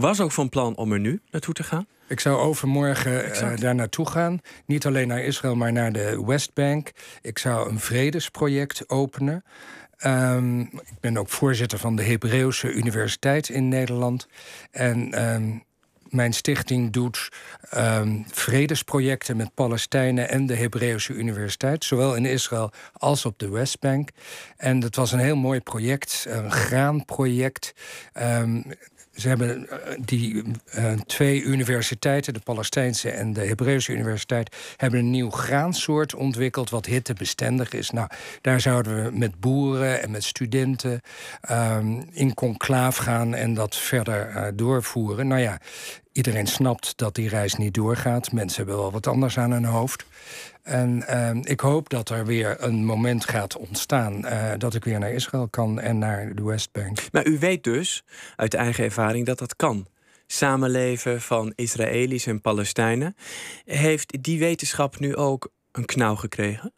was ook van plan om er nu naartoe te gaan? Ik zou overmorgen eh, daar naartoe gaan. Niet alleen naar Israël, maar naar de Westbank. Ik zou een vredesproject openen. Ehm, ik ben ook voorzitter van de Hebreeuwse Universiteit in Nederland. En ehm, mijn stichting doet ehm, vredesprojecten met Palestijnen en de Hebreeuwse Universiteit, zowel in Israël als op de Westbank. En dat was een heel mooi project, een graanproject. Ze hebben eh, die eh, twee universiteiten, de Palestijnse en de Hebreeuwse Universiteit, hebben een nieuw graansoort ontwikkeld wat hittebestendig is. Nou, daar zouden we met boeren en met studenten ehm, in conclaaf gaan en dat verder eh, doorvoeren. Nou ja, Iedereen snapt dat die reis niet doorgaat. Mensen hebben wel wat anders aan hun hoofd. En ehm, ik hoop dat er weer een moment gaat ontstaan eh, dat ik weer naar Israël kan en naar de Westbank. Maar u weet dus uit eigen ervaring dat dat kan. Samenleven van Israëli's en Palestijnen. Heeft die wetenschap nu ook een knauw gekregen?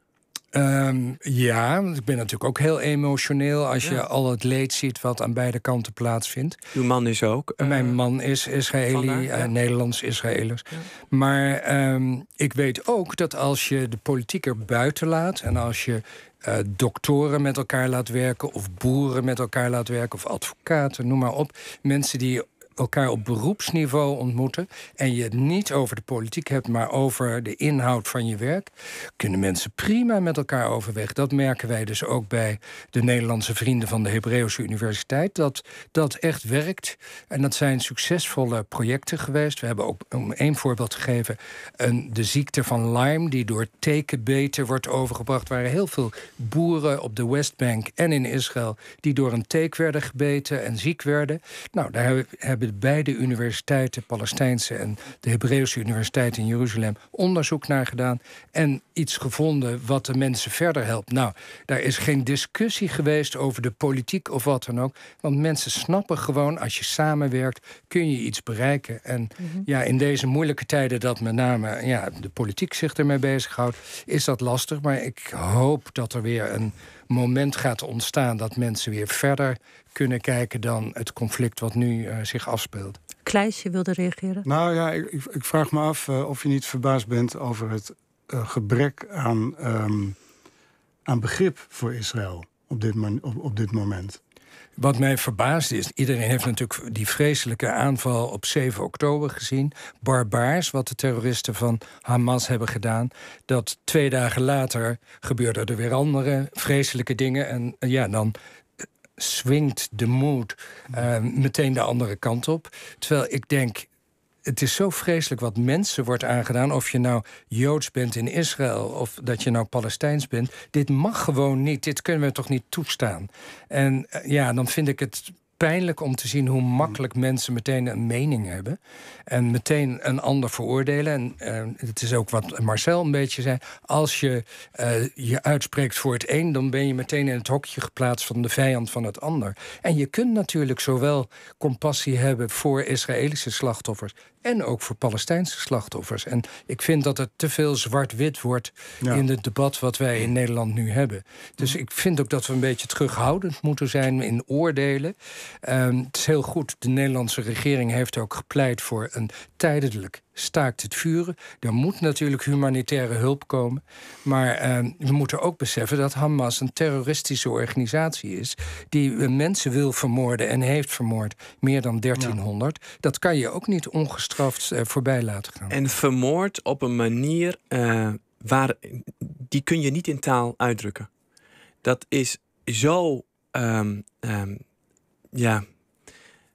Ehm, ja, ik ben natuurlijk ook heel emotioneel als je al het leed ziet wat aan beide kanten plaatsvindt. Uw man is ook? Mijn eh, man is Israëli, eh, ja. Nederlands-Israëlisch. Maar ehm, ik weet ook dat als je de politiek er buiten laat en als je eh, doktoren met elkaar laat werken, of boeren met elkaar laat werken, of advocaten, noem maar op. Mensen die elkaar op beroepsniveau ontmoeten en je het niet over de politiek hebt, maar over de inhoud van je werk, kunnen mensen prima met elkaar overweg. Dat merken wij dus ook bij de Nederlandse vrienden van de Hebreeuwse Universiteit, dat dat echt werkt. En dat zijn succesvolle projecten geweest. We hebben ook, om één voorbeeld te geven, een, de ziekte van Lyme, die door tekenbeten wordt overgebracht. Er waren heel veel boeren op de Westbank en in Israël die door een teek werden gebeten en ziek werden. Nou, daar hebben hebben beide universiteiten, Palestijnse en de Hebreeuwse Universiteit in Jeruzalem, onderzoek naar gedaan en iets gevonden wat de mensen verder helpt. Nou, daar is geen discussie geweest over de politiek of wat dan ook, want mensen snappen gewoon als je samenwerkt kun je iets bereiken. En mhm. ja, in deze moeilijke tijden dat met name ja, de politiek zich ermee bezighoudt, is dat lastig. Maar ik hoop dat er weer een moment gaat ontstaan dat mensen weer verder kunnen kijken dan het conflict wat nu eh, zich afspeelt. Kleisje wilde reageren. Nou ja, ik, ik vraag me af eh, of je niet verbaasd bent over het eh, gebrek aan, ehm, aan begrip voor Israël op dit, op, dit moment. Wat mij verbaasd is, iedereen heeft natuurlijk die vreselijke aanval op 7 oktober gezien. Barbaars, wat de terroristen van Hamas hebben gedaan. Dat twee dagen later gebeurden er weer andere vreselijke dingen. En ja, dan swingt de moed mm. eh, meteen de andere kant op. Terwijl ik denk, het is zo vreselijk wat mensen wordt aangedaan. Of je nou Joods bent in Israël of dat je nou Palestijns bent. Dit mag gewoon niet. Dit kunnen we toch niet toestaan. En eh, ja, dan vind ik het pijnlijk om te zien hoe makkelijk mensen meteen een mening hebben. En meteen een ander veroordelen. En eh, het is ook wat Marcel een beetje zei. Als je eh, je uitspreekt voor het een, dan ben je meteen in het hokje geplaatst van de vijand van het ander. En je kunt natuurlijk zowel compassie hebben voor Israëlische slachtoffers en ook voor Palestijnse slachtoffers. En ik vind dat het te veel zwart-wit wordt in het debat wat wij in Nederland nu hebben. Dus mhm. ik vind ook dat we een beetje terughoudend moeten zijn in oordelen. Ehm, het is heel goed. De Nederlandse regering heeft ook gepleit voor een tijdelijk staakt het vuren. Er moet natuurlijk humanitaire hulp komen. Maar ehm, we moeten ook beseffen dat Hamas een terroristische organisatie is. die mensen wil vermoorden en heeft vermoord. Meer dan 1300. Dat kan je ook niet ongestraft eh, voorbij laten gaan. En vermoord op een manier eh, waar. die kun je niet in taal uitdrukken. Dat is zo. Ehm, ja,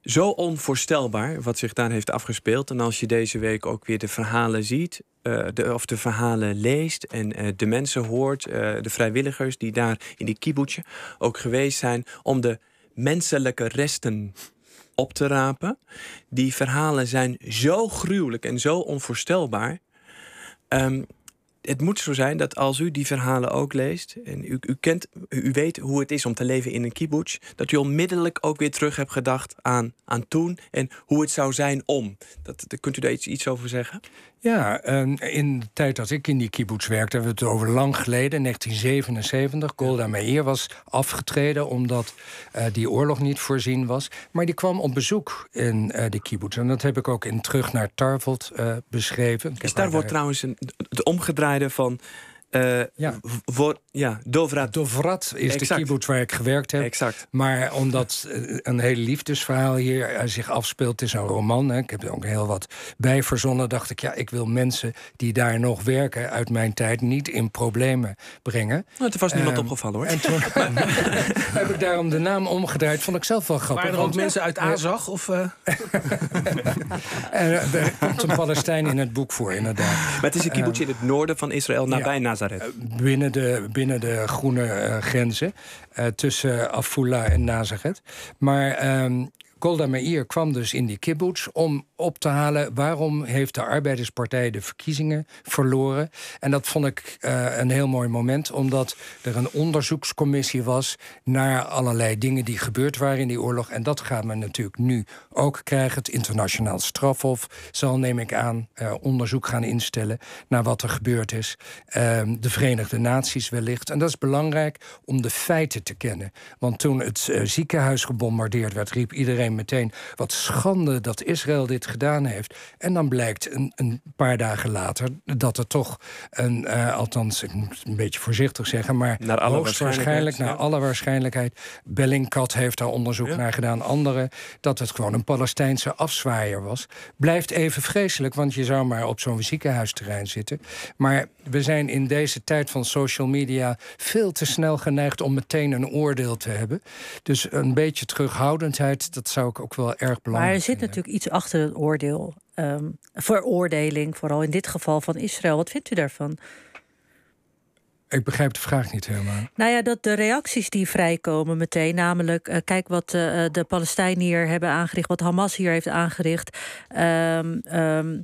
zo onvoorstelbaar wat zich daar heeft afgespeeld. En als je deze week ook weer de verhalen ziet, eh, of de verhalen leest en eh, de mensen hoort, eh, de vrijwilligers die daar in die kiboetje ook geweest zijn om de menselijke resten op te rapen. Die verhalen zijn zo gruwelijk en zo onvoorstelbaar. Ehm, het moet zo zijn dat als u die verhalen ook leest en u, u, kent, u, weet hoe het is om te leven in een kibbutz, dat u onmiddellijk ook weer terug hebt gedacht aan, aan toen en hoe het zou zijn om. Dat, dat kunt u daar iets, iets over zeggen? Ja, ehm, in de tijd dat ik in die kibbutz werkte, hebben we het over lang geleden, 1977. Golda Meir was afgetreden omdat eh, die oorlog niet voorzien was. Maar die kwam op bezoek in eh, de kibbutz. En dat heb ik ook in Terug naar Tarvelt eh, beschreven. Is daar wordt trouwens een, het omgedraaide van eh, ja. Voor, ja, Dovrat. Dovrat is de keyboard waar ik gewerkt heb. Exact. Maar omdat eh, een hele liefdesverhaal hier eh, zich afspeelt, het is een roman. Hè. Ik heb er ook heel wat bij verzonnen. Dacht ik, ja, ik wil mensen die daar nog werken uit mijn tijd niet in problemen brengen. Nou, toen was niemand ehm, opgevallen hoor. En toen heb ik daarom de naam omgedraaid. Vond ik zelf wel grappig. Waren er ook mensen uit Azag? Of, uh... er komt een Palestijn in het boek voor, inderdaad. Maar het is een kibbutz in het noorden van Israël, nabij ja. Eh, binnen, de, binnen de groene eh, grenzen eh, tussen Afula en Nazareth. Maar ehm, Golda Meir kwam dus in die kibbutz om op te halen waarom heeft de Arbeiderspartij de verkiezingen verloren. En dat vond ik eh, een heel mooi moment, omdat er een onderzoekscommissie was naar allerlei dingen die gebeurd waren in die oorlog. En dat gaan we natuurlijk nu ook krijgen. Het internationaal strafhof zal, neem ik aan, eh, onderzoek gaan instellen naar wat er gebeurd is. Uh, de Verenigde Naties wellicht. En dat is belangrijk om de feiten te kennen. Want toen het eh, ziekenhuis gebombardeerd werd, riep iedereen meteen wat schande dat Israël dit gedaan heeft. En dan blijkt een, een paar dagen later dat er toch een, eh, althans, ik moet een beetje voorzichtig zeggen, maar naar alle hoogstwaarschijnlijk, naar alle waarschijnlijkheid, Bellingcat heeft daar onderzoek naar gedaan, anderen, dat het gewoon een Palestijnse afzwaaier was. Blijft even vreselijk, want je zou maar op zo'n ziekenhuisterrein zitten. Maar we zijn in deze tijd van social media veel te snel geneigd om meteen een oordeel te hebben. Dus een beetje terughoudendheid, dat zou ook wel erg belangrijk Maar er zit natuurlijk iets achter een oordeel. Ehm, veroordeling, vooral in dit geval van Israël. Wat vindt u daarvan? Ik begrijp de vraag niet helemaal. Nou ja, dat de reacties die vrijkomen meteen, namelijk eh, kijk wat eh, de Palestijnen hier hebben aangericht, wat Hamas hier heeft aangericht. Ehm, ehm,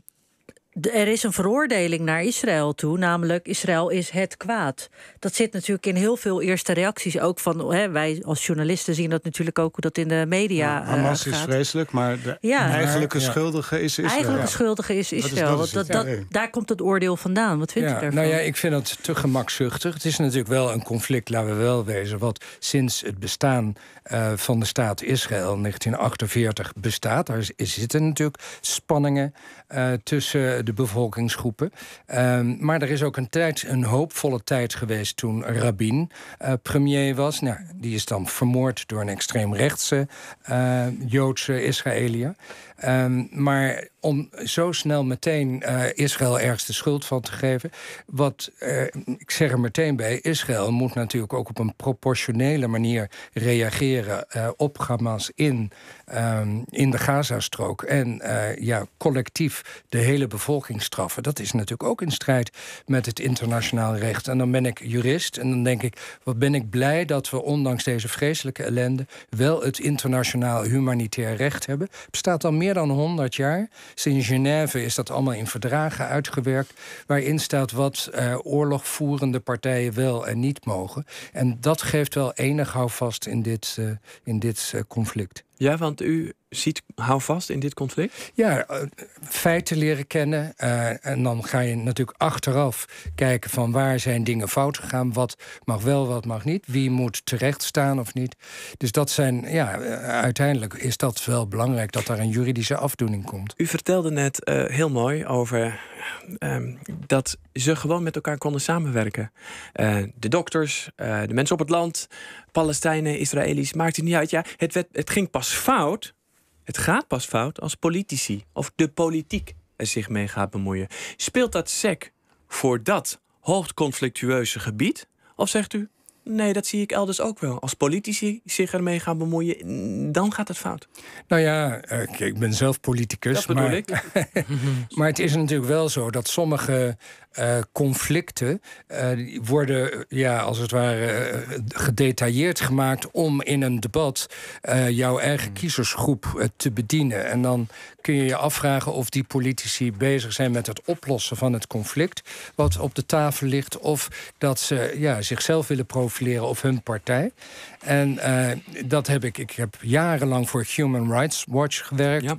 er is een veroordeling naar Israël toe, namelijk Israël is het kwaad. Dat zit natuurlijk in heel veel eerste reacties ook van hè, wij als journalisten zien dat natuurlijk ook hoe dat in de media. Ja, eh, Hamas is vreselijk, maar de eigenlijke schuldige is Israël. Eigenlijke schuldige is Israël. dat daar komt het oordeel vandaan. Wat vind u daarvan? Nou ja, ik vind dat te gemakzuchtig. Het is natuurlijk wel een conflict, laten we wel wezen, wat sinds het bestaan eh, van de staat Israël in 1948 bestaat. Daar zitten natuurlijk spanningen uh, tussen de bevolkingsgroepen. Ehm, maar er is ook een, tijd, een hoopvolle tijd geweest toen Rabin eh, premier was. Nou, die is dan vermoord door een extreemrechtse eh, Joodse Israëliër. Ehm, maar om zo snel meteen eh, Israël ergens de schuld van te geven. Wat, eh, ik zeg er meteen bij, Israël moet natuurlijk ook op een proportionele manier reageren eh, op Hamas in, ehm, in de Gazastrook. En ja, collectief de hele bevolking straffen. Dat is natuurlijk ook in strijd met het internationaal recht. En dan ben ik jurist en dan denk ik, wat ben ik blij dat we ondanks deze vreselijke ellende wel het internationaal humanitair recht hebben. Bestaat dan meer meer dan 100 jaar. Sinds Genève is dat allemaal in verdragen uitgewerkt. waarin staat wat uh, oorlogvoerende partijen wel en niet mogen. En dat geeft wel enig houvast in dit, eh, in dit eh, conflict. Ja, want u ziet hou vast in dit conflict? Ja, eh, feiten leren kennen. Eh, en dan ga je natuurlijk achteraf kijken van waar zijn dingen fout gegaan. Wat mag wel, wat mag niet. Wie moet terecht staan of niet. Dus dat zijn, ja, eh, uiteindelijk is dat wel belangrijk dat daar een juridische afdoening komt. U vertelde net heel mooi over Ehm, dat ze gewoon met elkaar konden samenwerken. Eh, de dokters, eh, de mensen op het land, Palestijnen, Israëli's, maakt het niet uit. Ja, het, werd, het ging pas fout. Het gaat pas fout als politici of de politiek er zich mee gaat bemoeien. Speelt dat SEC voor dat conflictueuze gebied? Of zegt u, Nee, dat zie ik elders ook wel. Als politici zich ermee gaan bemoeien, dan gaat het fout. Nou ja, eh, ik ben zelf politicus. Dat bedoel maar, ik. maar het is natuurlijk wel zo dat sommige uh, conflicten eh, worden, eh, ja, als het ware, gedetailleerd gemaakt om in een debat jouw eigen hmm. kiezersgroep te bedienen. En dan kun je je afvragen of die politici bezig zijn met het oplossen van het conflict wat op de tafel ligt, of dat ze ja, zichzelf willen profileren of hun partij. En dat heb ik. Ik heb jarenlang voor Human Rights Watch gewerkt. Ja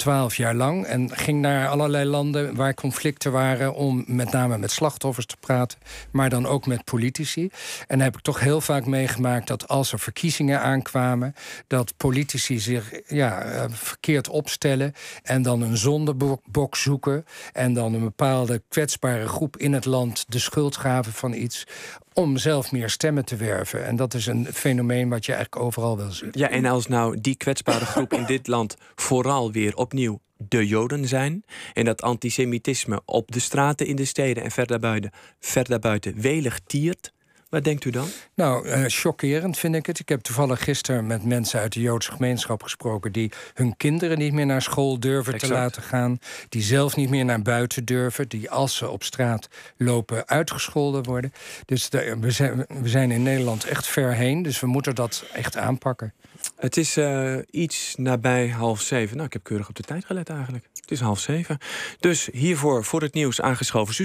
twaalf jaar lang. En ging naar allerlei landen waar conflicten waren. om met name met slachtoffers te praten. maar dan ook met politici. En heb ik toch heel vaak meegemaakt dat als er verkiezingen aankwamen. dat politici zich ja, eh, verkeerd opstellen. en dan een zondebok zoeken. en dan een bepaalde kwetsbare groep in het land de schuld gaven van iets om zelf meer stemmen te werven. En dat is een fenomeen wat je eigenlijk overal wel ziet. Ja, en als nou die kwetsbare groep in dit land vooral weer opnieuw de Joden zijn. En dat antisemitisme op de straten in de steden en verder buiten, verder buiten welig tiert. Wat denkt u dan? Nou, eh, chockerend vind ik het. Ik heb toevallig gisteren met mensen uit de Joodse gemeenschap gesproken... die hun kinderen niet meer naar school durven te laten gaan... die zelf niet meer naar buiten durven... die als ze op straat lopen uitgescholden worden. Dus eh, we, zijn, we zijn in Nederland echt ver heen, dus we moeten dat echt aanpakken. Het is eh, iets nabij half zeven. Nou, ik heb keurig op de tijd gelet eigenlijk. Het is half zeven. Dus hiervoor voor het nieuws aangeschoven...